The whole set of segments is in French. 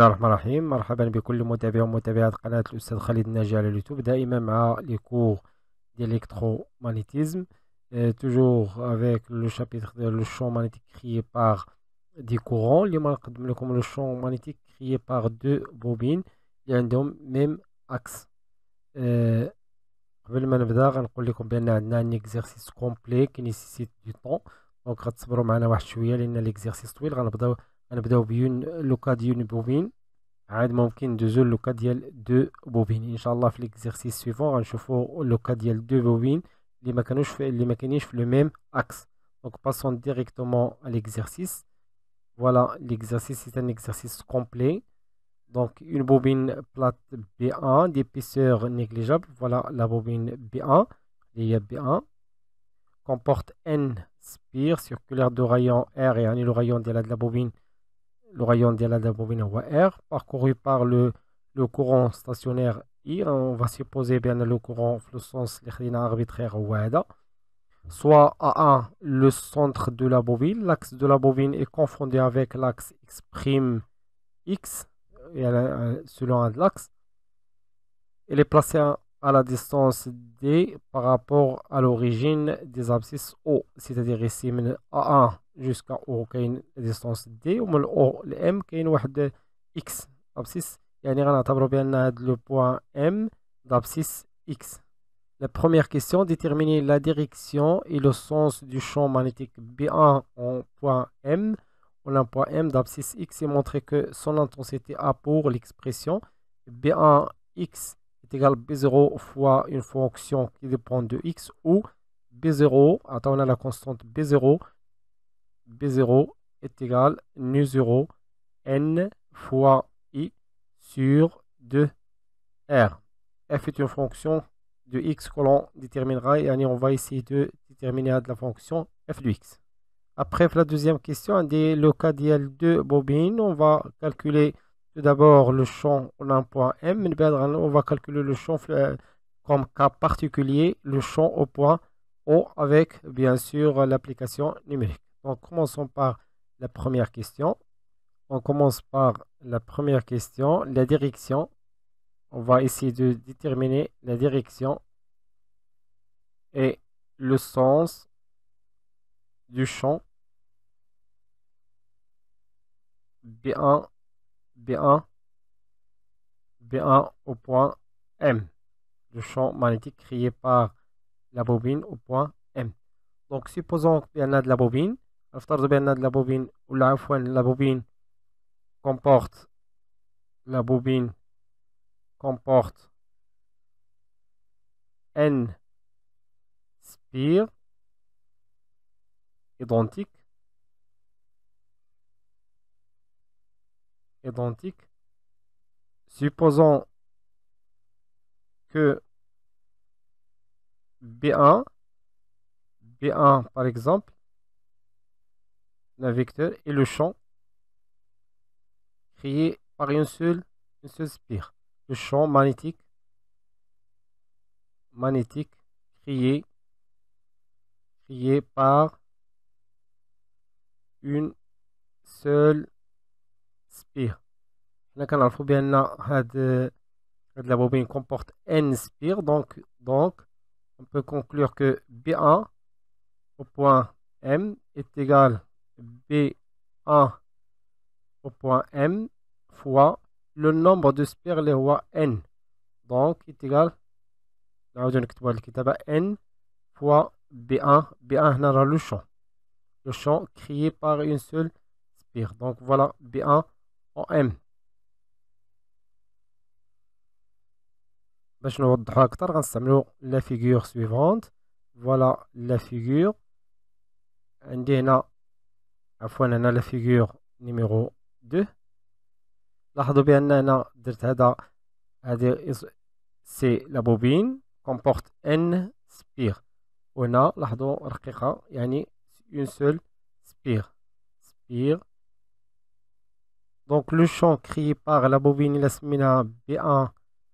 الله الرحمن الرحيم مرحبا بكل متابع ومتابعات قناة الأستاذ خالد الناجي على اليوتيوب دائما مع لي كور ديليكترو مانيتيزم توجور افيك لو chapitre de لو شون مانيتيك كريي باغ دي كورون اليوم نقدم لكم لو شون مانيتيك كريي باغ دو بوبين اللي عندهم ميم اكس قبل ما نبدا غنقول لكم بان عندنا ان اكزرسيس كومبلي كينيسيسيت دو طون دونك غتصبروا معنا واحد شويه لان ليكزرسيس طويل غنبداو غنبداو بيون لوكا ديون بوبين Aïd de 2 oeufs, le cadiel, 2 bobines. Inch'Allah, l'exercice suivant, je fais le cadiel, 2 bobines. Les mécaniques, je fais le même axe. Donc, passons directement à l'exercice. Voilà, l'exercice, c'est un exercice complet. Donc, une bobine plate B1, d'épaisseur négligeable. Voilà la bobine B1, liée B1. Comporte N spires, circulaire de rayon R et annule le rayon delà de la bobine le rayon de la bobine OR parcouru par le, le courant stationnaire I, hein, on va supposer bien le courant fluorescence arbitraire OR, soit A1 le centre de la bobine l'axe de la bobine est confondu avec l'axe X' X euh, selon l'axe il est placé à la distance D par rapport à l'origine des abscisses O c'est-à-dire ici A1 jusqu'à O une distance D ou O M, M est de X abscisse يعني غنعتبروا بان le M d'abscisse X La première question, déterminer la direction et le sens du champ magnétique B1 en point M. On a point M d'abscisse X et montrer que son intensité A pour l'expression B1X est égal B0 fois une fonction qui dépend de x ou B0, attends, on a la constante B0, B0 est égal nu0 n fois i sur 2r. f est une fonction de x que l'on déterminera et on va essayer de déterminer la fonction f de x. Après la deuxième question, le cas dil de bobine, on va calculer tout d'abord, le champ, on un point M. On va calculer le champ euh, comme cas particulier, le champ au point O avec, bien sûr, l'application numérique. Donc, commençons par la première question. On commence par la première question, la direction. On va essayer de déterminer la direction et le sens du champ B1 B1, b au point M, le champ magnétique créé par la bobine au point M. Donc, supposons qu'il y en a de la bobine, de la bobine ou la bobine comporte la bobine comporte N spire identique identique. supposons que B1, B1 par exemple, le vecteur et le champ créé par une seule, une spire, le champ magnétique, magnétique créé, créé par une seule la حنا كنعرفو bobine comporte هاد لا donc كومبورت donc on peut conclure que B1 au point M est égal B1 au point M fois le nombre de spires les rois N. Donc, est égal N fois B1. B1 n'a le champ. Le champ créé par une seule spire. Donc, voilà B1 ام باش نوضحوها اكثر غنستعملو لا فيغور سويفونت فوالا لا فيغور عندي هنا عفوا هنا لا فيغور نيميرو دو لاحظوا بان انا درت هذا هذه سي لا بوبين كومبورت ان سبير هنا لاحظوا رقيقه يعني اون سول سبير سبير Donc le champ créé par la bobine la semina B1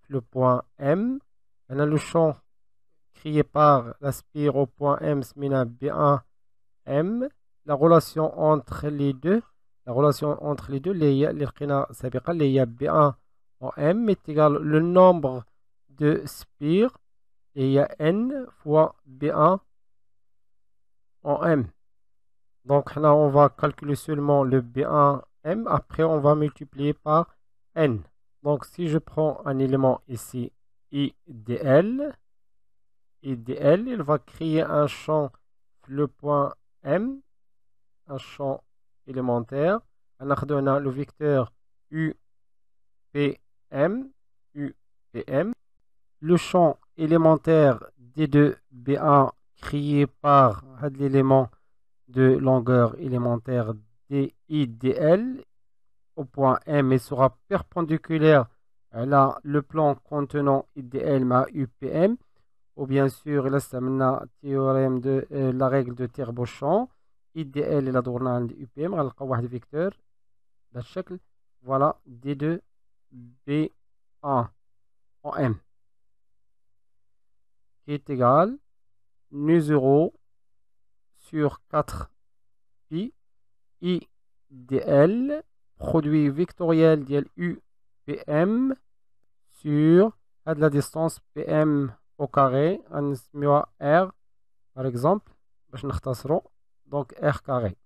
le point M. On le champ créé par la spire au point M smina B1 M. La relation entre les deux, la relation entre les deux, les B1 en M est égal le nombre de spires et il N fois B1 en M. Donc là, on va calculer seulement le B1 m, après on va multiplier par n. Donc si je prends un élément ici, idl, idl, il va créer un champ le point m, un champ élémentaire. On a le vecteur u P m Le champ élémentaire D2BA créé par l'élément de longueur élémentaire DIDL au point M et sera perpendiculaire à le plan contenant IDL ma UPM ou bien sûr la la théorème de euh, la règle de terre bochamp IDL et la de UPM on le vecteur voilà D2 B1 en M qui est égal nu 0 sur 4 pi I DL produit vectoriel dl U PM sur la distance PM au carré غنسميوها R par exemple donc R carré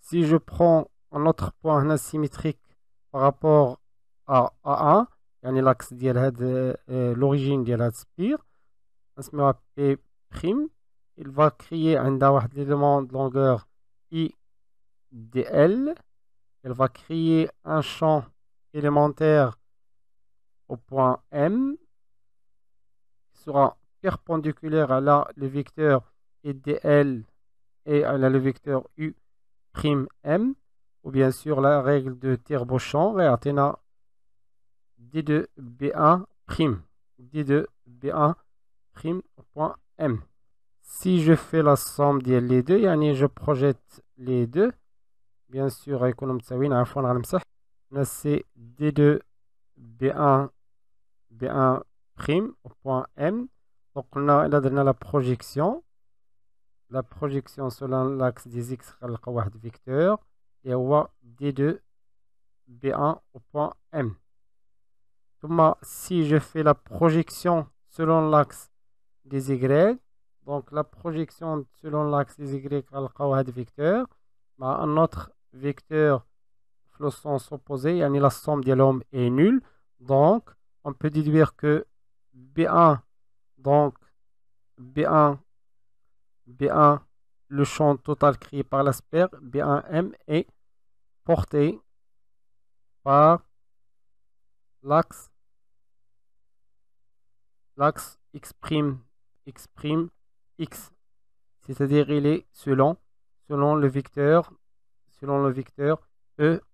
si je prends un autre point asymétrique par rapport à A1 يعني l'axe de euh, euh, l'origine de la spire P prime il va créer un élément de longueur I DL. Elle va créer un champ élémentaire au point M qui sera perpendiculaire à la le vecteur et DL et à la le vecteur U prime M ou bien sûr la règle de Terbochamp athéna D2 B1 D2 B1 prime point M si je fais la somme des deux, et je projette les deux, Bien sûr, c'est D2B1B1' au point M. Donc, on a la projection. La projection selon l'axe des X, c'est le vecteur. Et on D2B1 au point M. Si je fais la projection selon l'axe des Y, donc la projection selon l'axe des Y, c'est le vecteur. Bah, vecteur في sens opposé la يعني لا سوم ديالهم est نول Donc on peut déduire que b 1 donc b 1 b 1 le champ total créé par la sphère B1M est porté par l'axe l'axe x x x c'est-à-dire il est selon selon le vecteur selon le vecteur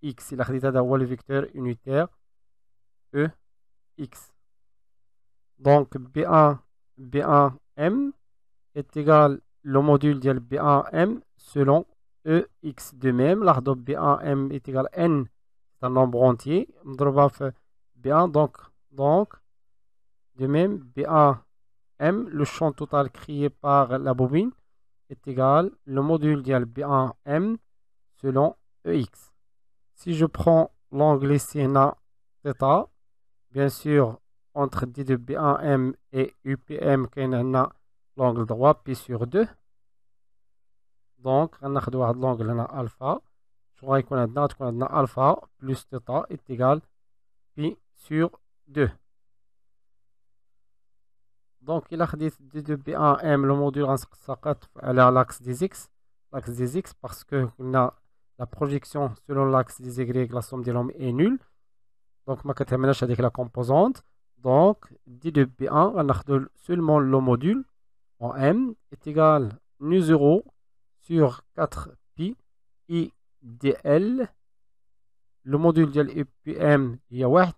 EX. Il a le vecteur unitaire EX. Donc B1, B1M est égal le module de B1M selon EX. De même, l'ardo B1M est égal à N, c'est un nombre entier. B1, donc, donc, de même, B1M, le champ total créé par la bobine est égal le module de B1M selon EX. Si je prends l'angle ici. a θ, bien sûr, entre d 2 b 1 m et UPM, y a l'angle droit pi sur 2. Donc, on a l'angle alpha. Je crois qu'on a alpha plus θ est égal pi sur 2. Donc, il a d 2 b 1 m le module à l'axe des x. L'axe des x parce que a la projection selon l'axe des y, la somme des est nulle. Donc, ma terminer avec la composante. Donc, d de B1, on a seulement le module en M est égal nu 0 sur 4pi i dl. Le module de l'EPM est 1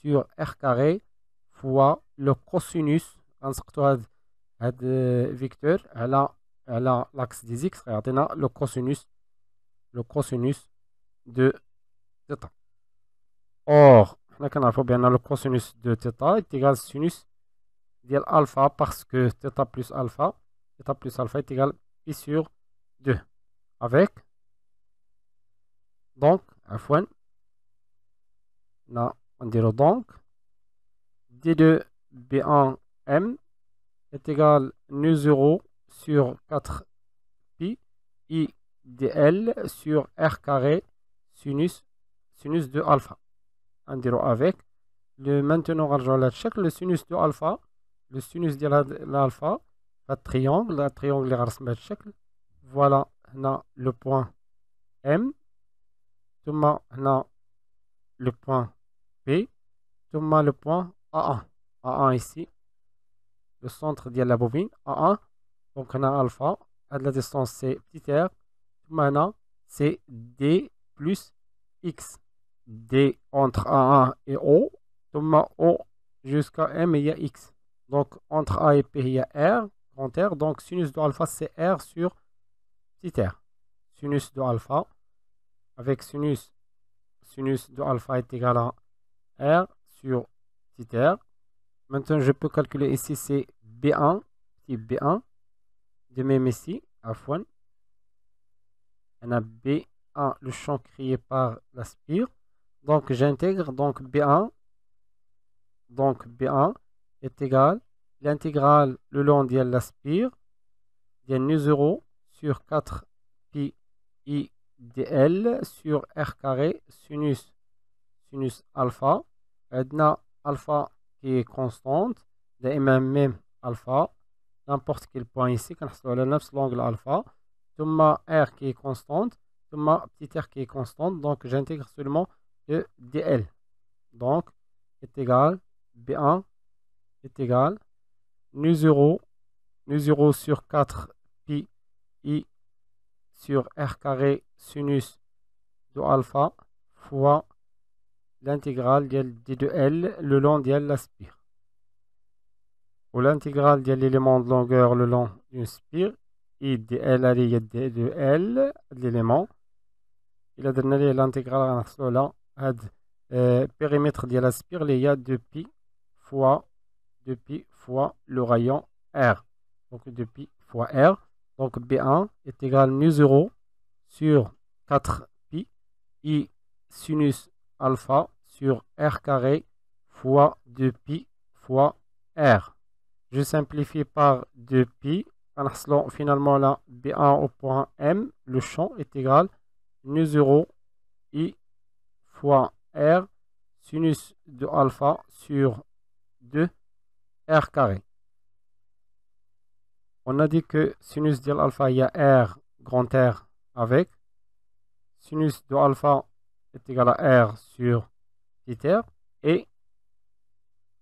sur R carré fois le cosinus, on a vecteur, elle a l'axe des x, regardez le cosinus le cosinus de θ. Or, a bien le cosinus de θ est égal à sinus alpha parce que θ plus alpha, θ plus alpha est égal à pi sur 2. Avec, donc, F1, on donc, D2 B1 M est égal à nu 0 sur 4 pi i dl sur r carré sinus de alpha. On dirait avec le maintenant on la le sinus de alpha, le sinus de l'alpha, la triangle, la triangle de la chaque. Voilà, on a le point M. On a le point P. a le point A1. A1 ici, le centre de la bobine. A1. Donc, on a alpha. À la distance, c'est petit R. Maintenant, c'est D plus X. D entre a et O. O jusqu'à M, il y a X. Donc, entre A et P, il y a R, R. Donc, sinus de alpha, c'est R sur petit r. Sinus de alpha, avec sinus, sinus de alpha est égal à R sur petit r. Maintenant, je peux calculer ici, c'est B1, Type B1, de même ici, à 1 on a B1, le champ créé par la spire Donc j'intègre donc B1. Donc B1 est égal l'intégrale le long de spire de nu0 sur 4 pi i dl sur r carré sinus sinus alpha. Edna alpha qui est constante de même alpha. N'importe quel point ici, quand on a l'angle alpha ma R qui est constante, ma petit r qui est constante, donc j'intègre seulement le DL. Donc, e est égal, B1 e est égal, nu 0, nu 0 sur 4 pi i sur r carré sinus de alpha fois l'intégrale d de L le long d'L la spire. Ou l'intégrale de l'élément de longueur le long d'une spire et de l'élément. Il a donné l'intégrale à la euh, à la périmètre de la spirale, il y a 2pi fois le rayon R. Donc 2pi fois R. Donc B1 est égal à 0 sur 4pi, i sinus alpha sur R carré fois 2pi fois R. Je simplifie par 2pi finalement finalement على au point M. Le champ est égal égal nu 0 i fois r sinus de alpha sur 2 r carré. On a dit que sinus de alpha, il y a r grand R avec. Sinus de alpha est égal à r sur petit r. Et,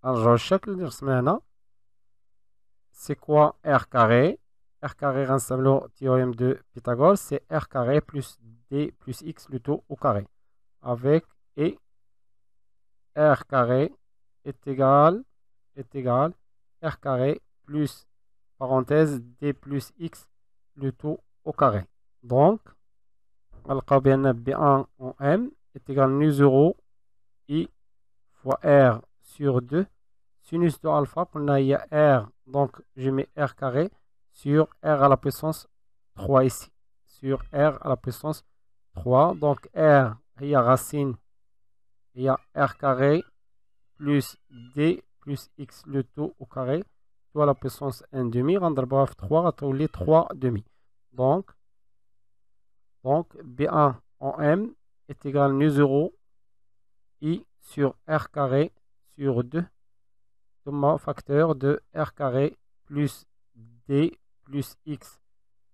alors, chaque hein. c'est quoi r carré r carré rassemble théorème de Pythagore, c'est r carré plus d plus x le tout au carré. Avec et r carré est égal, est égal r carré plus parenthèse d plus x le tout au carré. Donc, B1 en M est égal à nu 0 i fois r sur 2 sinus de alpha pour a a r donc je mets r carré sur R à la puissance 3 ici. Sur R à la puissance 3. Donc R, il y a racine, il y a R carré plus D plus X le tout au carré. Tout à la puissance 1 demi. Renderbrave 3 à les 3 demi. Donc, donc B1 en M est égal à nu 0 I sur R carré sur 2 facteur de R carré plus D plus x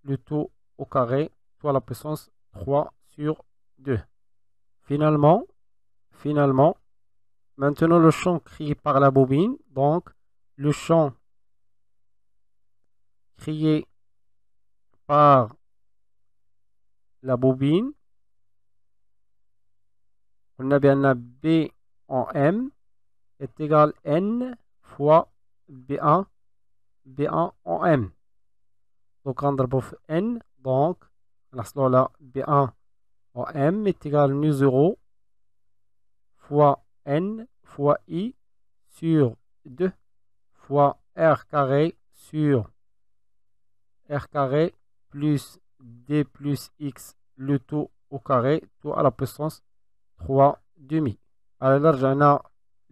le taux au carré, soit la puissance 3 sur 2. Finalement, finalement, maintenant le champ créé par la bobine, donc le champ créé par la bobine, on a bien la B en M est égal N fois B1, B1 en M. Donc va prendre n Donc, on la là, B1 en m égal à 0 fois n fois i sur 2 fois r carré sur r carré plus d plus x le tout au carré tout à la puissance 3 demi. Alors là, j'en ai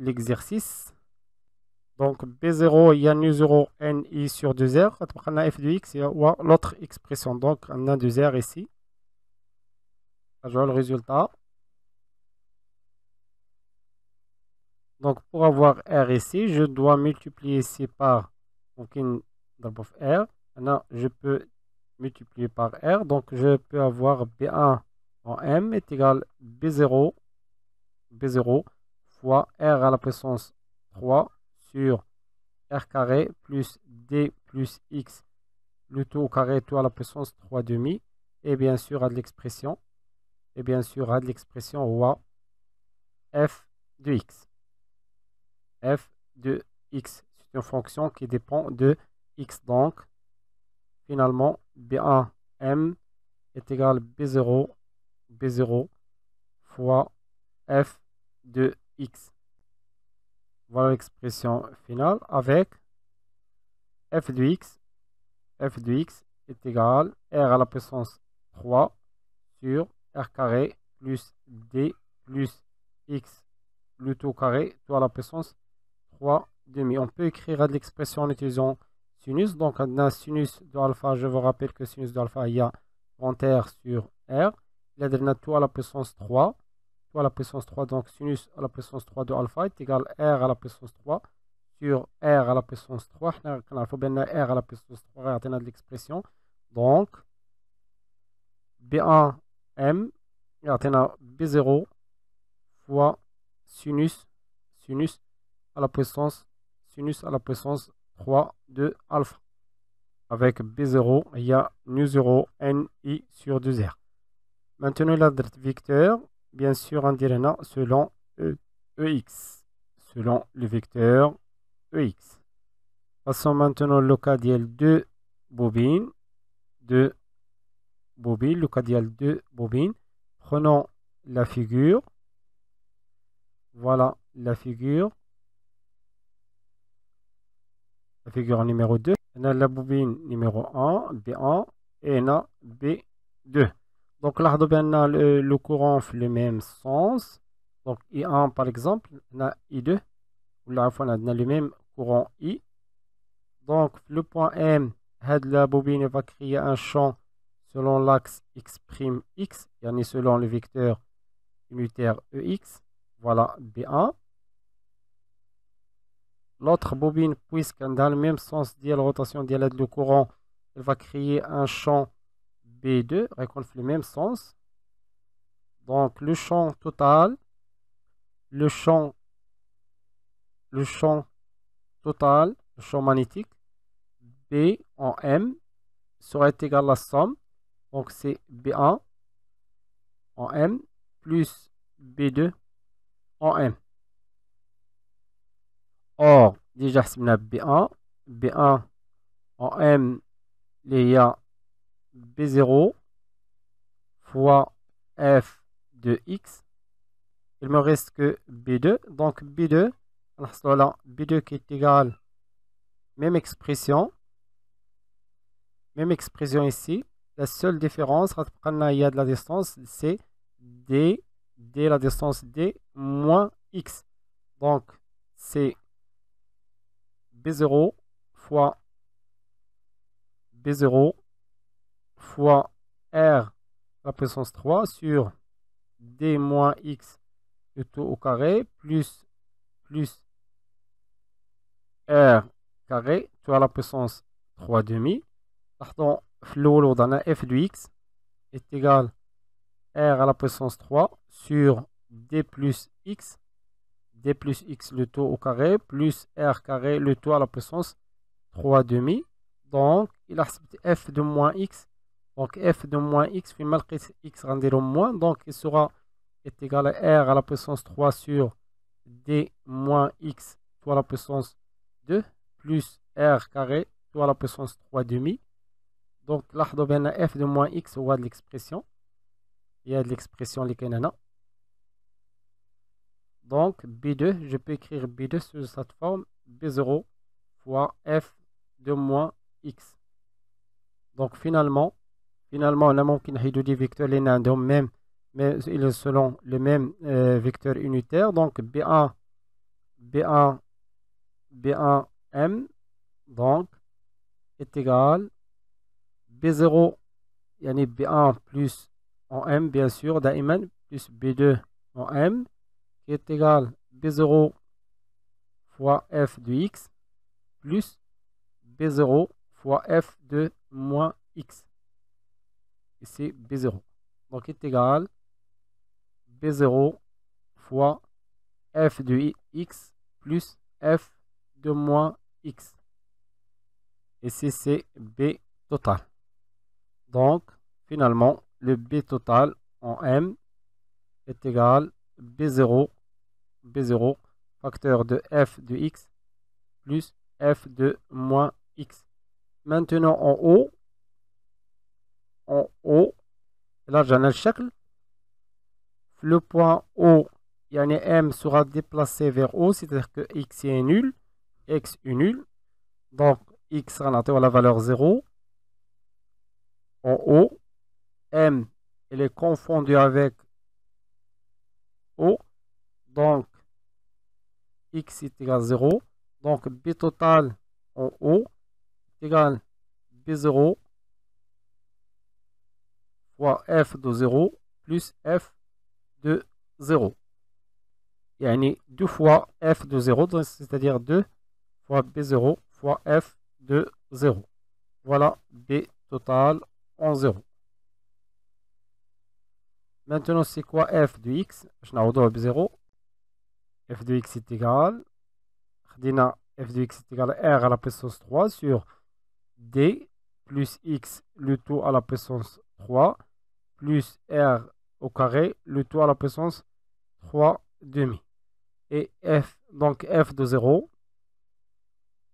l'exercice. Donc B0 il y a nu0 ni sur 2r. On a f de x et l'autre expression. Donc on a 2r ici. Je le résultat. Donc pour avoir r ici, je dois multiplier ici par r. Maintenant, je peux multiplier par r. Donc je peux avoir b1 en m est égal b0 b0 fois r à la puissance 3 sur r carré plus d plus x, le tout au carré, tout à la puissance 3 demi, et bien sûr à de l'expression, et bien sûr à de l'expression roi f de x. f de x, c'est une fonction qui dépend de x, donc finalement b1 m est égal à b0 b0 fois f de x voilà l'expression finale avec f de x. f de x est égal à r à la puissance 3 sur r carré plus d plus x le tout carré tout à la puissance 3 demi. On peut écrire l'expression en utilisant sinus. Donc, on a sinus de alpha. Je vous rappelle que sinus de alpha, il y a R sur R. Il y a tout à la puissance 3 à la puissance 3, donc sinus à la puissance 3 de alpha est égal à R à la puissance 3 sur R à la puissance 3. Il faut bien R à la puissance 3 de l'expression. Donc, B1 M, B0 fois sinus, sinus à la puissance, sinus à la puissance 3 de alpha. Avec B0, il y a nu0 NI sur 2R. Maintenant, la droite vecteur, bien sûr on dirait non selon EX, euh, e selon le vecteur EX. Passons maintenant au cas de bobine. bobines, bobine. bobines, le cas de bobine. bobines. Prenons la figure. Voilà la figure. La figure numéro 2. On a la bobine numéro 1, B1, et on a B2. Donc là, le, le courant fait le même sens. Donc I1 par exemple, on a I2. Là, on a le même courant I. Donc le point M, la bobine va créer un champ selon l'axe X'X, yani selon le vecteur unitaire EX. Voilà B1. L'autre bobine, puisqu'elle a le même sens de la rotation de le courant, elle va créer un champ B2 récolte le même sens. Donc le champ total, le champ, le champ total, le champ magnétique, B en M serait égal à la somme. Donc c'est B1 en M plus B2 en M. Or, déjà, on a B1. B1 en M, il y a B0 fois f de x. Il me reste que B2. Donc B2, B2 qui est égal même expression. Même expression ici. La seule différence, il y a de la distance, c'est D, D, la distance D, moins X. Donc, c'est B0 fois B0 fois R la puissance 3 sur D moins X le taux au carré plus plus R carré tout à la puissance 3 demi. Pardon, l'eau dans la F de X est égal R à la puissance 3 sur D plus X d plus x le taux au carré plus r carré le taux à la puissance 3 demi. Donc, il a f de moins x donc f de moins x, puis mal x rendez-le moins, donc il sera est égal à r à la puissance 3 sur d moins x fois la puissance 2 plus r carré fois à la puissance 3 demi. Donc là, on a f de moins x, on de l'expression. Il y a de l'expression l'ikenana. Donc b2, je peux écrire b2 sous cette forme b0 fois f de moins x. Donc finalement, finalement on a dit نحيدو vecteurs فيكتور même, mais selon le même euh, vecteur unitaire donc B1 B1 B1M donc est égal B0 a B1 plus en M bien sûr plus B2 en M qui est égal B0 fois F de X plus B0 fois F de moins X et c'est B0. Donc égal B0 fois f de x plus f de moins x. Et c'est B total. Donc finalement, le B total en M est égal à B0, B0 facteur de f de x plus f de moins x. Maintenant en haut, en haut là j'en ai le chèque. le point O un M sera déplacé vers O c'est-à-dire que X est nul X est nul donc X sera à la valeur 0 en O. M elle est confondue avec O donc X est égal à 0 donc B total en haut est égal à B0 fois f de 0 plus f de 0 يعني 2 fois f de 0 c'est-à-dire 2 fois b0 fois f de 0 voilà b total en 0 maintenant c'est quoi f de x 0 f de x est égal f de x est égal à r à la puissance 3 sur d plus x le tout à la puissance 3 plus R au carré, le tout à la puissance 3 demi. Et F, donc F de 0.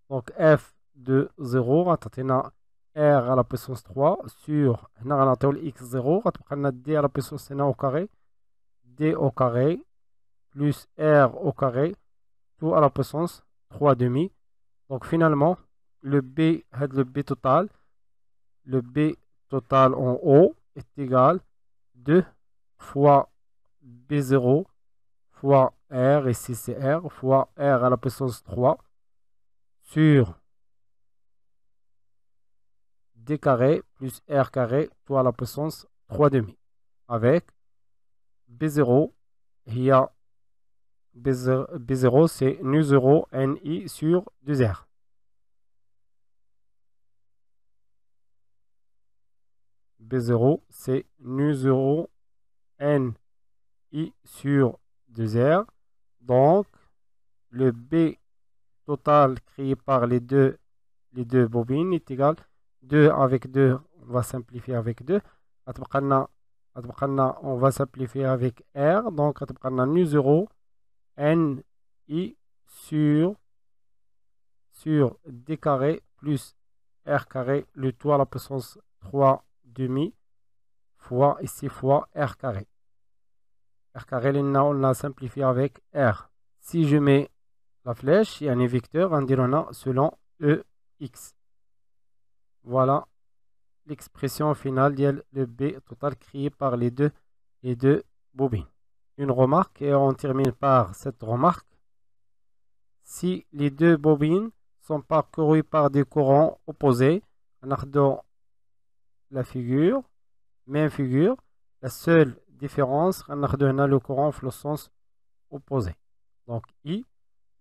Donc F de 0, R à la puissance 3 sur X0, D à la puissance au carré, D au carré, plus R au carré, tout à la puissance 3 demi. Donc finalement, le B, le B total, le B total en haut, est égal 2 fois B0 fois R, ici c'est R, fois R à la puissance 3 sur D carré plus R carré, fois à la puissance 3 demi. Avec B0, il y B0, B0 c'est nu0 NI sur 2R. B0, c'est nu0 n i sur 2r. Donc, le B total créé par les deux, bobines est égal 2 avec 2, on va simplifier avec 2. On va simplifier avec R. Donc, nu0 n i sur, sur d carré plus r carré, le tout à la puissance 3 demi fois ici fois r carré. R carré, on l'a simplifié avec r. Si je mets la flèche, il y a un vecteur, on a selon e x. Voilà l'expression finale le B total créé par les deux, les deux bobines. Une remarque, et on termine par cette remarque. Si les deux bobines sont parcourues par des courants opposés, on a la figure, même figure. La seule différence, on a le courant dans le sens opposé. Donc I.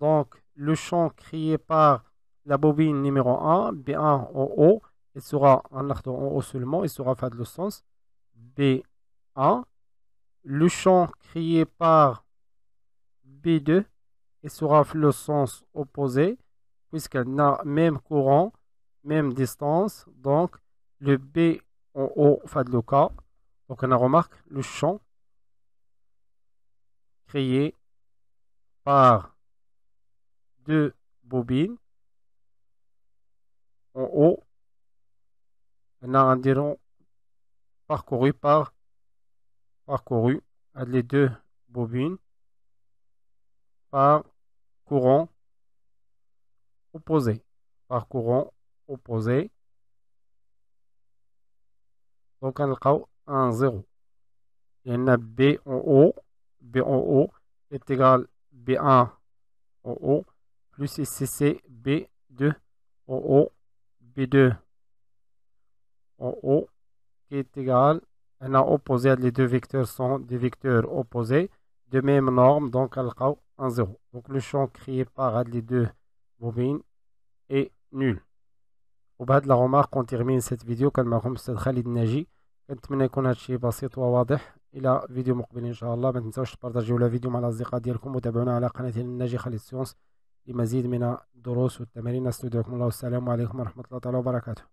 Donc le champ créé par la bobine numéro 1, B1 en haut, il sera en haut seulement, il sera fait le sens B1. Le champ créé par B2, il sera le sens opposé, puisqu'elle a même courant, même distance, donc le B en haut, enfin le cas. Donc on a remarque le champ créé par deux bobines. En haut, on a un déron parcouru par parcouru les deux bobines par courant opposé par courant opposé donc, Alcau 1, 0. Et y a B en haut. B en haut est égal à B1 en haut. Plus c'est B2 en haut. B2 en haut. Qui est égal à A opposé. Les deux vecteurs sont des vecteurs opposés. De même norme. Donc, Alcau 1, 0. Donc, le champ créé par les deux bobines est nul. وبهاد لاغومارك اون تيرمين سيت فيديو كان معكم استاذ خالد الناجي كنتمنى يكون هادشي بسيط وواضح الى فيديو مقبل ان شاء الله ما تنساوش تبارطاجيو فيديو مع الاصدقاء ديالكم وتابعونا على قناه الناجي خالد سيونس لمزيد من الدروس والتمارين استودعكم الله والسلام عليكم ورحمه الله تعالى وبركاته